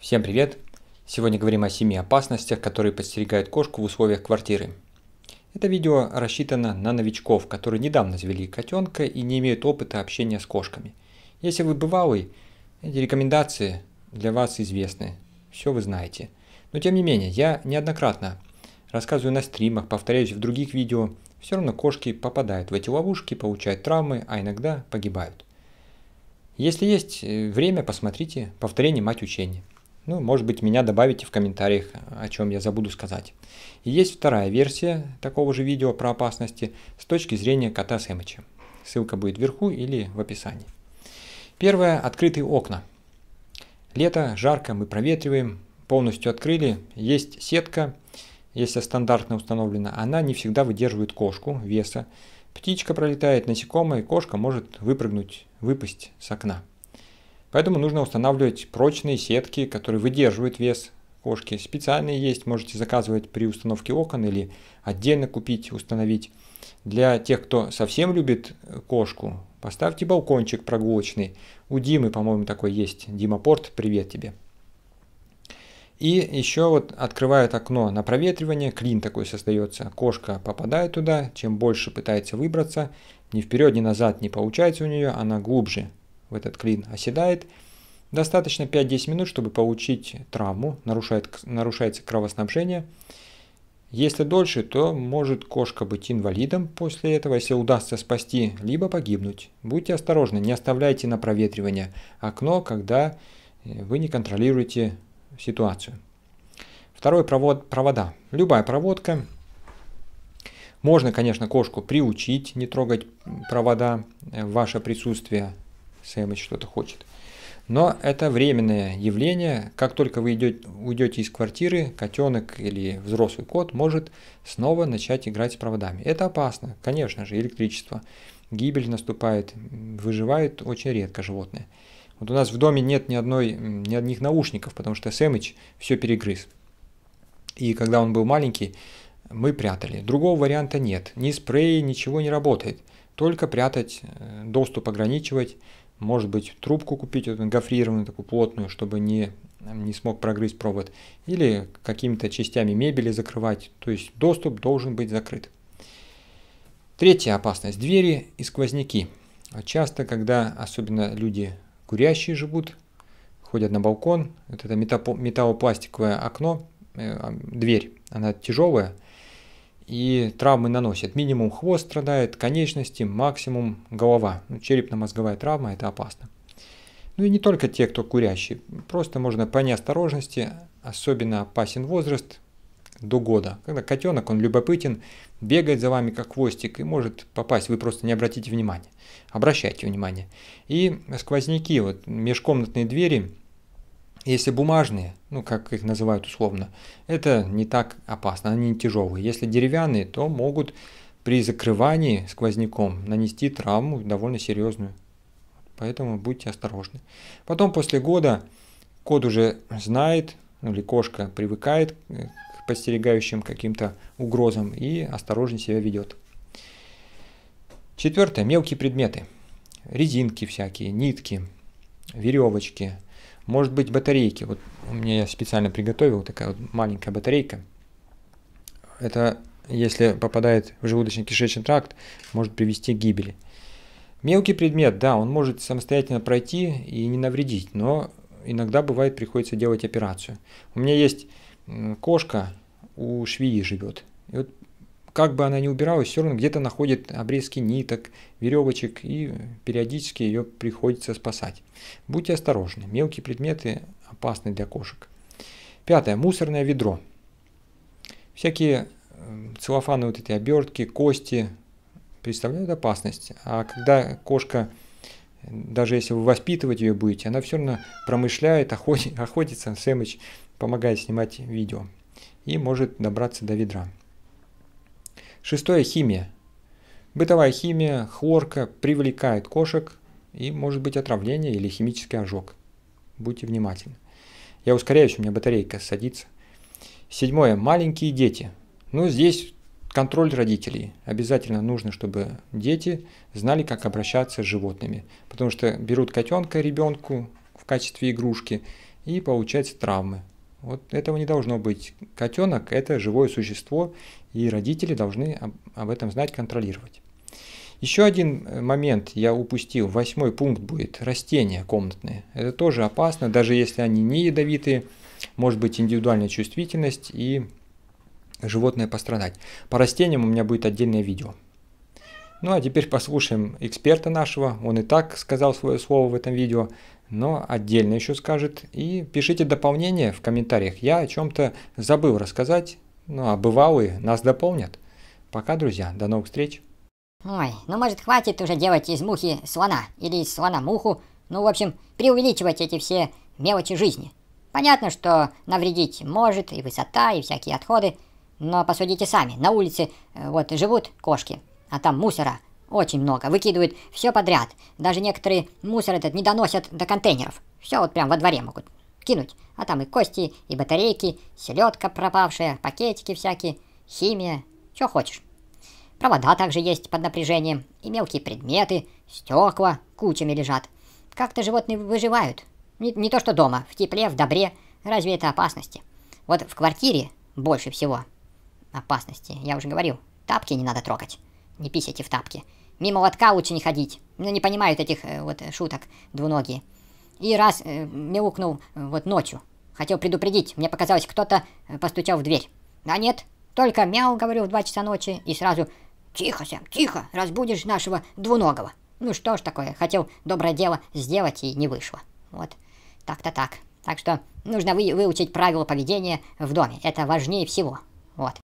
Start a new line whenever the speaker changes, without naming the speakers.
Всем привет! Сегодня говорим о семи опасностях, которые подстерегают кошку в условиях квартиры. Это видео рассчитано на новичков, которые недавно завели котенка и не имеют опыта общения с кошками. Если вы бывалый, эти рекомендации для вас известны, все вы знаете. Но тем не менее, я неоднократно рассказываю на стримах, повторяюсь в других видео, все равно кошки попадают в эти ловушки, получают травмы, а иногда погибают. Если есть э, время, посмотрите повторение «Мать учения». Ну, может быть, меня добавите в комментариях, о чем я забуду сказать. И есть вторая версия такого же видео про опасности с точки зрения кота Сэмыча. Ссылка будет вверху или в описании. Первое – открытые окна. Лето, жарко, мы проветриваем, полностью открыли, есть сетка, если стандартно установлена, она не всегда выдерживает кошку веса. Птичка пролетает, насекомое, кошка может выпрыгнуть, выпасть с окна. Поэтому нужно устанавливать прочные сетки, которые выдерживают вес кошки. Специальные есть, можете заказывать при установке окон или отдельно купить, установить. Для тех, кто совсем любит э, кошку, поставьте балкончик прогулочный. У Димы, по-моему, такой есть. Дима Порт, привет тебе. И еще вот открывают окно на проветривание, клин такой создается. Кошка попадает туда, чем больше пытается выбраться, ни вперед, ни назад не получается у нее, она глубже в этот клин оседает. Достаточно 5-10 минут, чтобы получить травму, нарушает, нарушается кровоснабжение. Если дольше, то может кошка быть инвалидом после этого, если удастся спасти, либо погибнуть. Будьте осторожны, не оставляйте на проветривание окно, когда э, вы не контролируете ситуацию. Второй провод, провода. Любая проводка. Можно, конечно, кошку приучить не трогать провода э, в ваше присутствие, Сэм что-то хочет. Но это временное явление. Как только вы идете, уйдете из квартиры, котенок или взрослый кот может снова начать играть с проводами. Это опасно, конечно же, электричество. Гибель наступает, выживает очень редко животное. Вот у нас в доме нет ни, одной, ни одних наушников, потому что Сэмыч все перегрыз. И когда он был маленький, мы прятали. Другого варианта нет. Ни спрей, ничего не работает. Только прятать, э, доступ ограничивать – может быть трубку купить гофрированную, такую плотную, чтобы не, не смог прогрызть провод, или какими-то частями мебели закрывать, то есть доступ должен быть закрыт. Третья опасность – двери и сквозняки. А часто, когда особенно люди курящие живут, ходят на балкон, вот это металлопластиковое окно, э, а, дверь, она тяжелая, и травмы наносит. Минимум хвост страдает, конечности, максимум голова. Ну, черепно-мозговая травма – это опасно. Ну и не только те, кто курящий. Просто можно по неосторожности, особенно опасен возраст, до года. Когда котенок, он любопытен, бегает за вами как хвостик и может попасть, вы просто не обратите внимания. Обращайте внимание. И сквозняки, вот межкомнатные двери, если бумажные, ну как их называют условно, это не так опасно, они не тяжелые. Если деревянные, то могут при закрывании сквозняком нанести травму довольно серьезную. Поэтому будьте осторожны. Потом после года кот уже знает, ну или кошка привыкает к подстерегающим каким-то угрозам и осторожнее себя ведет. Четвертое. Мелкие предметы. Резинки всякие, нитки, веревочки – может быть батарейки. Вот у меня я специально приготовил такая вот маленькая батарейка. Это если попадает в желудочно-кишечный тракт, может привести к гибели. Мелкий предмет, да, он может самостоятельно пройти и не навредить, но иногда бывает приходится делать операцию. У меня есть кошка, у швеи живет. И вот как бы она ни убиралась, все равно где-то находит обрезки ниток, веревочек, и периодически ее приходится спасать. Будьте осторожны, мелкие предметы опасны для кошек. Пятое, мусорное ведро. Всякие эм, целлофановые вот эти обертки, кости представляют опасность. А когда кошка, даже если вы воспитывать ее будете, она все равно промышляет, охотится, Сэмыч помогает снимать видео и может добраться до ведра. Шестое – химия. Бытовая химия, хлорка привлекает кошек и может быть отравление или химический ожог. Будьте внимательны. Я ускоряюсь, у меня батарейка садится. Седьмое – маленькие дети. Ну, здесь контроль родителей. Обязательно нужно, чтобы дети знали, как обращаться с животными. Потому что берут котенка ребенку в качестве игрушки и получаются травмы. Вот этого не должно быть. Котенок – это живое существо, и родители должны об этом знать, контролировать. Еще один э, момент я упустил. Восьмой пункт будет – растения комнатные. Это тоже опасно, даже если они не ядовитые. Может быть индивидуальная чувствительность и животное пострадать. По растениям у меня будет отдельное видео. Ну а теперь послушаем эксперта нашего. Он и так сказал свое слово в этом видео но отдельно еще скажет. И пишите дополнения в комментариях. Я о чем-то забыл рассказать, ну а бывалые нас дополнят. Пока, друзья, до новых встреч.
Ой, ну может хватит уже делать из мухи слона или из слона муху. Ну, в общем, преувеличивать эти все мелочи жизни. Понятно, что навредить может и высота, и всякие отходы, но посудите сами, на улице э, вот живут кошки, а там мусора очень много. Выкидывают все подряд. Даже некоторые мусор этот не доносят до контейнеров. Все вот прям во дворе могут кинуть. А там и кости, и батарейки, селедка пропавшая, пакетики всякие, химия, что хочешь. Провода также есть под напряжением, и мелкие предметы, стекла кучами лежат. Как-то животные выживают. Не, не то что дома, в тепле, в добре. Разве это опасности? Вот в квартире больше всего опасности. Я уже говорил, тапки не надо трогать. Не писайте в тапки. Мимо лотка лучше не ходить. Ну, не понимают этих э, вот э, шуток двуногие. И раз э, мяукнул э, вот ночью. Хотел предупредить. Мне показалось, кто-то э, постучал в дверь. А нет, только мяу, говорю, в два часа ночи. И сразу «Тихо, Сэм, тихо, разбудишь нашего двуногого». Ну что ж такое, хотел доброе дело сделать и не вышло. Вот так-то так. Так что
нужно вы выучить правила поведения в доме. Это важнее всего. Вот.